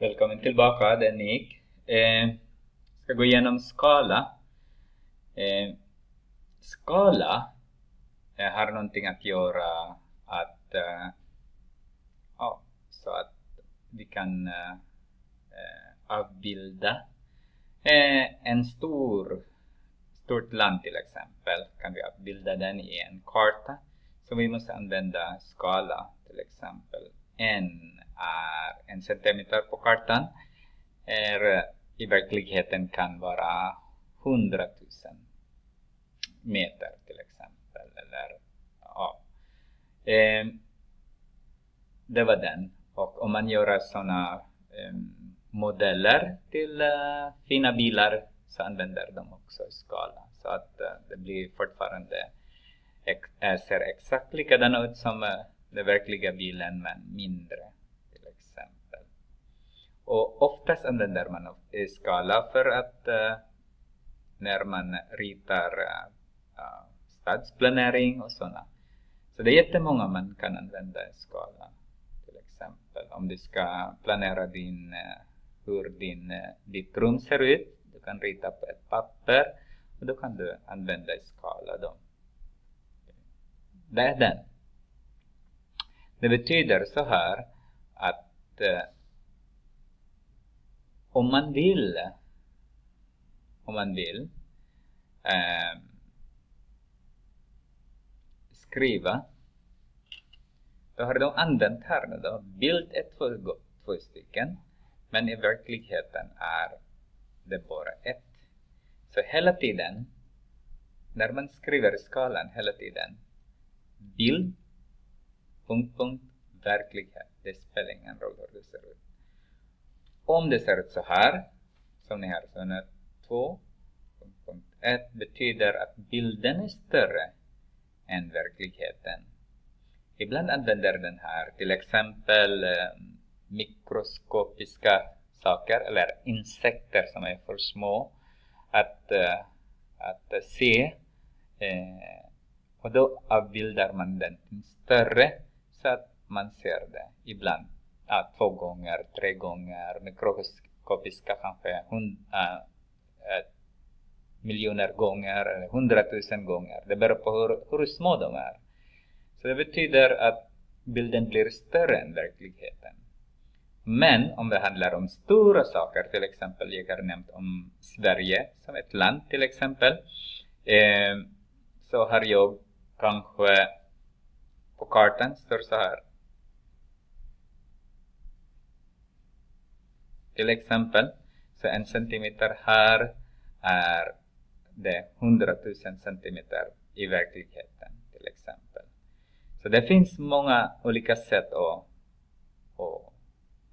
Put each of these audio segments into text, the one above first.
Välkommen tillbaka, det är Nick. Eh, ska gå igenom skala. Eh, skala eh, har någonting att göra att, eh, ja, så att vi kan eh, avbilda eh, en stor, stort land till exempel, kan vi avbilda den i en karta. Så vi måste använda skala till exempel en är en centimeter på kartan är i verkligheten kan vara 100 000 meter till exempel. Eller, ja. Eh, det var den. Och om man gör sådana eh, modeller till eh, fina bilar så använder de också skala. Så att eh, det blir fortfarande, ser exakt likadana ut som eh, den verkliga bilen men mindre till exempel. Och oftast använder man skala för att uh, när man ritar uh, stadsplanering och sådana. Så det är jättemånga man kan använda i skala till exempel. Om du ska planera din, uh, hur din, ditt rum ser ut, du kan rita på ett papper och då kan du använda skala då. Det är den. Det betyder så här att eh, om man vill, om man vill eh, skriva, då har de använt här nu då, bild är två, två stycken, men i verkligheten är det bara ett. Så hela tiden, när man skriver skalan hela tiden, bild punkt, punkt, verklighet. Det spelar ingen roll hur det ser ut. Om det ser ut så här, som ni har sett, 2, punkt, punkt 1 betyder att bilden är större än verkligheten. Ibland använder den här till exempel eh, mikroskopiska saker eller insekter som är för små att, eh, att se eh, och då avbildar man den större så att man ser det ibland. Ja, två gånger, tre gånger, mikroskopiska kanske hund, äh, äh, miljoner gånger eller hundratusen gånger. Det beror på hur, hur små de är. Så det betyder att bilden blir större än verkligheten. Men om det handlar om stora saker, till exempel jag har nämnt om Sverige som ett land till exempel, eh, så har jag kanske kartan står så här. Till exempel, så en centimeter här är det 100 000 centimeter i verkligheten till exempel. Så det finns många olika sätt att, att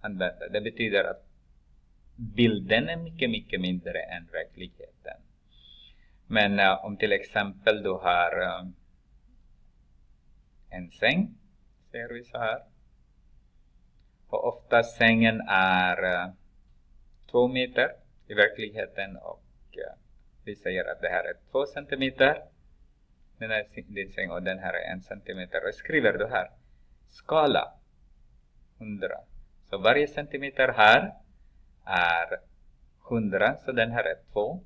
använda. Det betyder att bilden är mycket, mycket mindre än verkligheten. Men uh, om till exempel du har um, en säng, ser vi så här. Och ofta sängen är eh, två meter i verkligheten och eh, vi säger att det här är två centimeter. Den här din säng och den här är en centimeter. Och skriver du här skala hundra. Så varje centimeter här är hundra, så den här är två.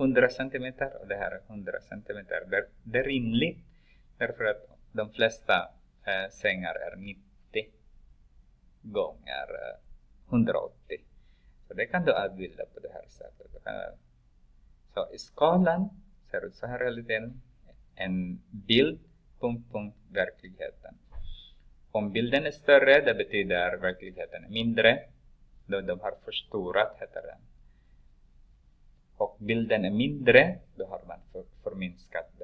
100 centimeter och det här är 100 centimeter. det är rimligt. Därför att de flesta eh, sängar är 90 gånger eh, 180. Så det kan du avbilda på det här sättet. Kan, eh, så i skalan ser ut så här hela tiden. En bild, punkt, punkt, verkligheten. Om bilden är större, det betyder verkligheten är mindre. Då de har förstorat, heter den. Och bilden är mindre, då har man förminskat